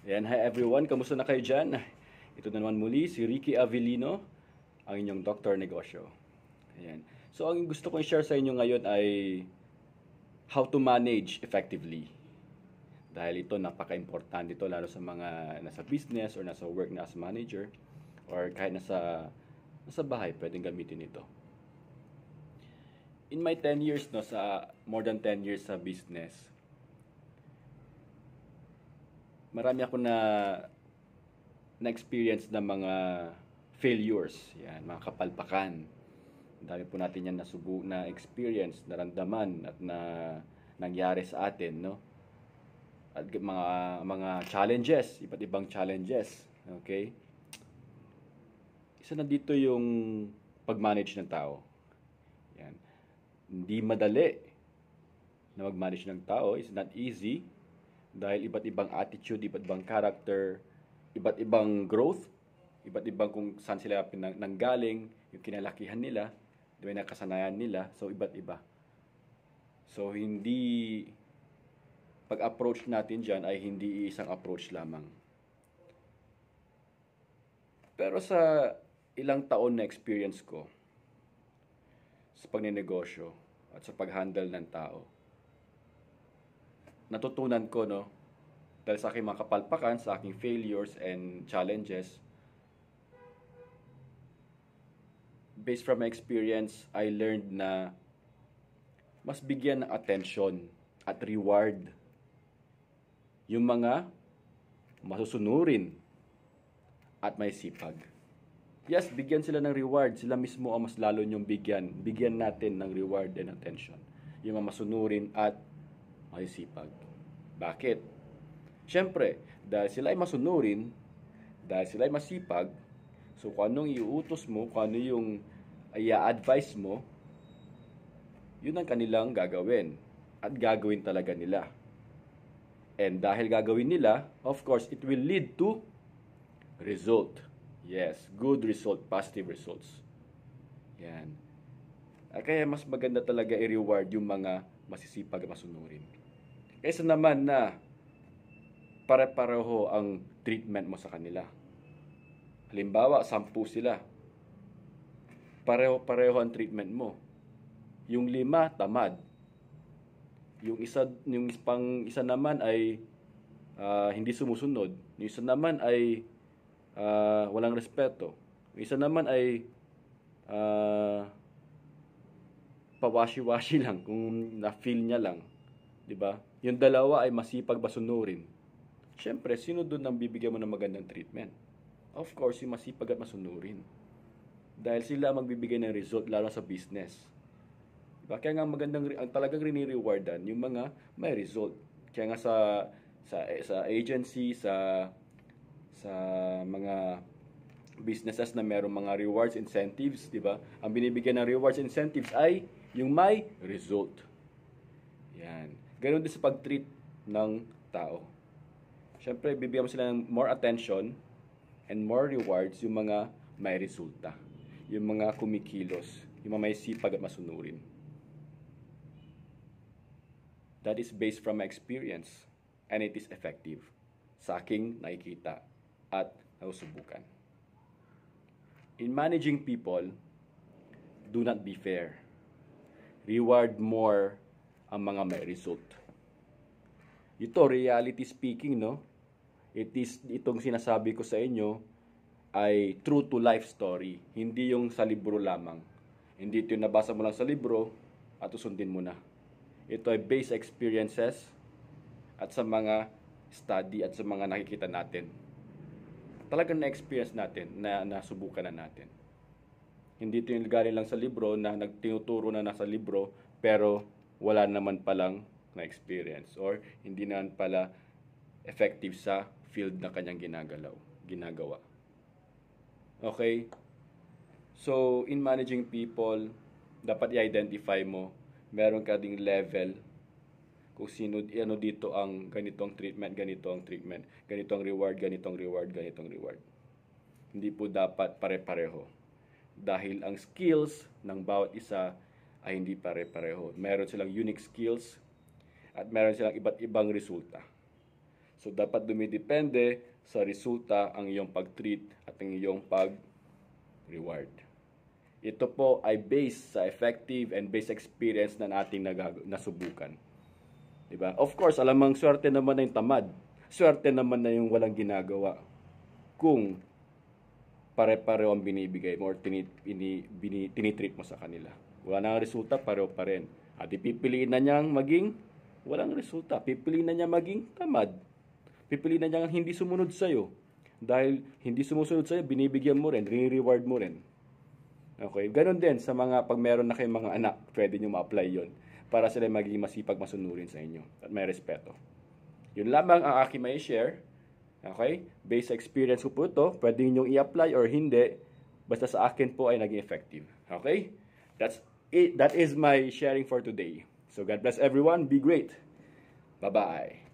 Ayan, hi everyone. Kamusta na kayo dyan? Ito na naman muli si Ricky Avellino, ang inyong Doctor Negosyo. Ayan. So, ang gusto kong share sa inyo ngayon ay how to manage effectively. Dahil ito, napaka-importante ito, lalo sa mga nasa business or nasa work na as manager or kahit nasa, nasa bahay, pwedeng gamitin ito. In my 10 years, no, sa more than 10 years sa business, marami ako na na-experience ng mga failures, yan, mga kapalpakan. Ang dami po natin yan nasubu, na experience, narandaman at na nangyari sa atin, no? At mga mga challenges, iba't ibang challenges, okay? Isa na dito yung pag-manage ng tao. Yan. Hindi madali na mag-manage ng tao. It's not easy dahil iba't ibang attitude, iba't ibang character, iba't ibang growth, iba't ibang kung saan sila nanggaling, yung kinalakihan nila, yung nakasanayan nila, so iba't iba. So, hindi, pag-approach natin dyan ay hindi isang approach lamang. Pero sa ilang taon na experience ko, sa pagninegosyo at sa paghandle ng tao, natutunan ko no dahil sa aking mga kapalpakan, sa aking failures and challenges based from my experience, I learned na mas bigyan ng attention at reward yung mga masusunurin at may sipag. Yes, bigyan sila ng reward. Sila mismo ang mas lalo niyong bigyan. Bigyan natin ng reward and attention. Yung mga masunurin at masisipag. Bakit? Siyempre, dahil sila ay masunurin, dahil sila ay masipag, so kung anong iuutos mo, kung ano yung i-advise mo, yun ang kanilang gagawin. At gagawin talaga nila. And dahil gagawin nila, of course, it will lead to result. Yes, good result, positive results. Yan. Kaya mas maganda talaga i-reward yung mga masisipag masunurin. Kaysa naman na pare-pareho ang treatment mo sa kanila. Halimbawa, sampu sila. Pareho-pareho ang treatment mo. Yung lima, tamad. Yung isa, yung pang isa naman ay uh, hindi sumusunod. Yung isa naman ay uh, walang respeto. Yung isa naman ay uh, pawashi-washi lang kung na-feel niya lang. 'Di ba? Yung dalawa ay masipag basunurin. Siyempre, sino doon ang bibigyan mo ng magandang treatment? Of course, yung masipag at masunurin. Dahil sila ang magbibigay ng result lalo sa business. Diba? Kaya nga magandang ang talagang rinirewardan yung mga may result. Kaya nga sa sa sa agency sa sa mga businesses na merong mga rewards incentives, di ba? Ang binibigyan ng rewards incentives ay yung may result. Yan. Ganun din sa pag-treat ng tao. Siyempre, bibigyan mo sila ng more attention and more rewards yung mga may resulta. Yung mga kumikilos. Yung mga may sipag at masunurin. That is based from my experience and it is effective sa aking nakikita at nasusubukan. In managing people, do not be fair. Reward more ang mga may result. Ito, reality speaking, no? It is, itong sinasabi ko sa inyo ay true to life story. Hindi yung sa libro lamang. Hindi ito yung nabasa mo lang sa libro at usundin mo na. Ito ay based experiences at sa mga study at sa mga nakikita natin talagang na-experience natin, na nasubukan na natin. Hindi ito yung galing lang sa libro na nagtinuturo na nasa libro pero wala naman palang na-experience or hindi naman pala effective sa field na kanyang ginagalaw, ginagawa. Okay? So, in managing people, dapat i-identify mo meron ka ding level kung sino ano dito ang ganitong treatment, ganito ang treatment, ganitong reward, ganitong reward, ganitong reward. Hindi po dapat pare-pareho. Dahil ang skills ng bawat isa ay hindi pare-pareho. Meron silang unique skills at meron silang iba't ibang resulta. So dapat dumidepende sa resulta ang iyong pag-treat at ang iyong pag-reward. Ito po ay based sa effective and based experience na nating nasubukan. 'Di diba? Of course, alamang swerte naman na yung tamad. Swerte naman na yung walang ginagawa. Kung pare-pareho ang binibigay mo or tinit, mo sa kanila. Wala nang resulta, pareho pa rin. At pipiliin na niyang maging walang resulta. Pipiliin na niya maging tamad. Pipiliin na niya hindi sumunod sa'yo. Dahil hindi sumusunod sa'yo, binibigyan mo rin, re-reward mo rin. Okay? ganun din sa mga, pag meron na kayong mga anak, pwede nyo ma-apply yon para sila maging masipag masunurin sa inyo at may respeto. Yun lamang ang aking may share. Okay? Based sa experience ko po ito, pwede ninyong i-apply or hindi. Basta sa akin po ay naging effective. Okay? That's it. That is my sharing for today. So God bless everyone. Be great. Bye-bye.